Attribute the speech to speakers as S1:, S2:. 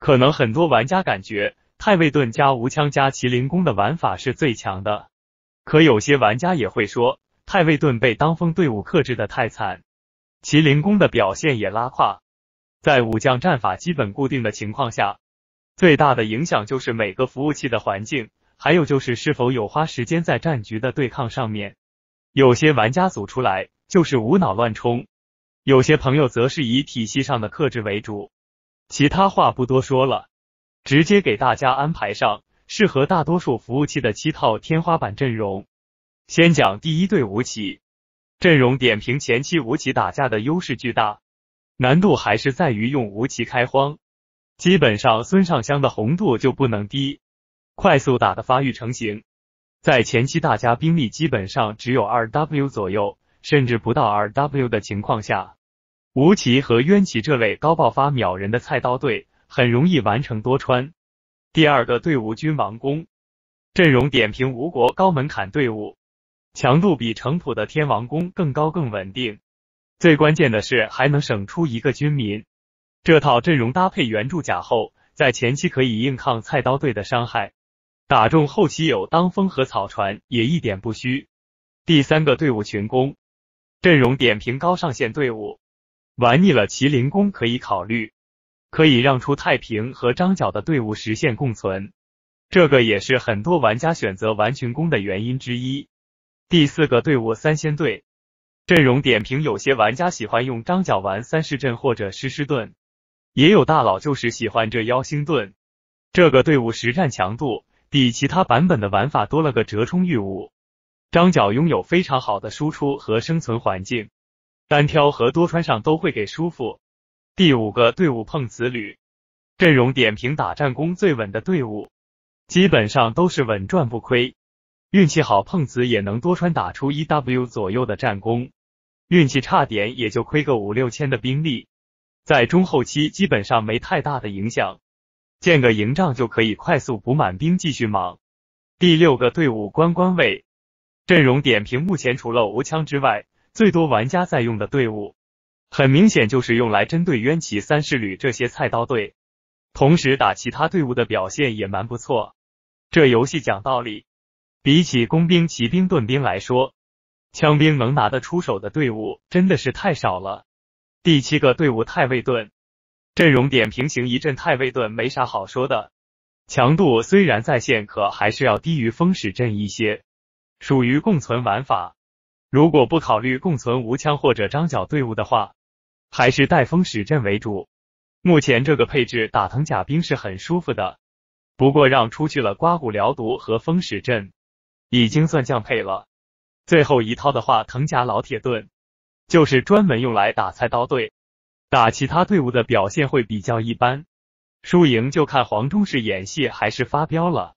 S1: 可能很多玩家感觉太尉盾加无枪加麒麟弓的玩法是最强的，可有些玩家也会说太尉盾被当风队伍克制的太惨，麒麟弓的表现也拉胯。在武将战法基本固定的情况下，最大的影响就是每个服务器的环境，还有就是是否有花时间在战局的对抗上面。有些玩家组出来就是无脑乱冲，有些朋友则是以体系上的克制为主。其他话不多说了，直接给大家安排上适合大多数服务器的七套天花板阵容。先讲第一对吴起阵容点评，前期吴起打架的优势巨大，难度还是在于用吴起开荒，基本上孙尚香的红度就不能低，快速打的发育成型。在前期大家兵力基本上只有二 w 左右，甚至不到二 w 的情况下。吴奇和渊奇这类高爆发秒人的菜刀队很容易完成多穿。第二个队伍君王攻阵容点评吴国高门槛队伍，强度比城濮的天王宫更高更稳定，最关键的是还能省出一个军民。这套阵容搭配援助甲后，在前期可以硬抗菜刀队的伤害，打中后期有当风和草船也一点不虚。第三个队伍群攻阵容点评高上线队伍。玩腻了麒麟弓，可以考虑可以让出太平和张角的队伍实现共存，这个也是很多玩家选择玩群攻的原因之一。第四个队伍三仙队，阵容点评：有些玩家喜欢用张角玩三世阵或者施施盾，也有大佬就是喜欢这妖星盾。这个队伍实战强度比其他版本的玩法多了个折冲御舞，张角拥有非常好的输出和生存环境。单挑和多穿上都会给舒服。第五个队伍碰瓷旅，阵容点评打战功最稳的队伍，基本上都是稳赚不亏。运气好碰瓷也能多穿打出一 w 左右的战功，运气差点也就亏个五六千的兵力，在中后期基本上没太大的影响，建个营帐就可以快速补满兵继续莽。第六个队伍关关位，阵容点评目前除了无枪之外。最多玩家在用的队伍，很明显就是用来针对渊骑三世旅这些菜刀队，同时打其他队伍的表现也蛮不错。这游戏讲道理，比起工兵、骑兵、盾兵来说，枪兵能拿得出手的队伍真的是太少了。第七个队伍太尉盾，阵容点平行一阵太尉盾没啥好说的，强度虽然在线，可还是要低于风使阵一些，属于共存玩法。如果不考虑共存无枪或者张角队伍的话，还是带风使阵为主。目前这个配置打藤甲兵是很舒服的，不过让出去了刮骨疗毒和风使阵，已经算降配了。最后一套的话，藤甲老铁盾，就是专门用来打菜刀队，打其他队伍的表现会比较一般。输赢就看黄忠是演戏还是发飙了。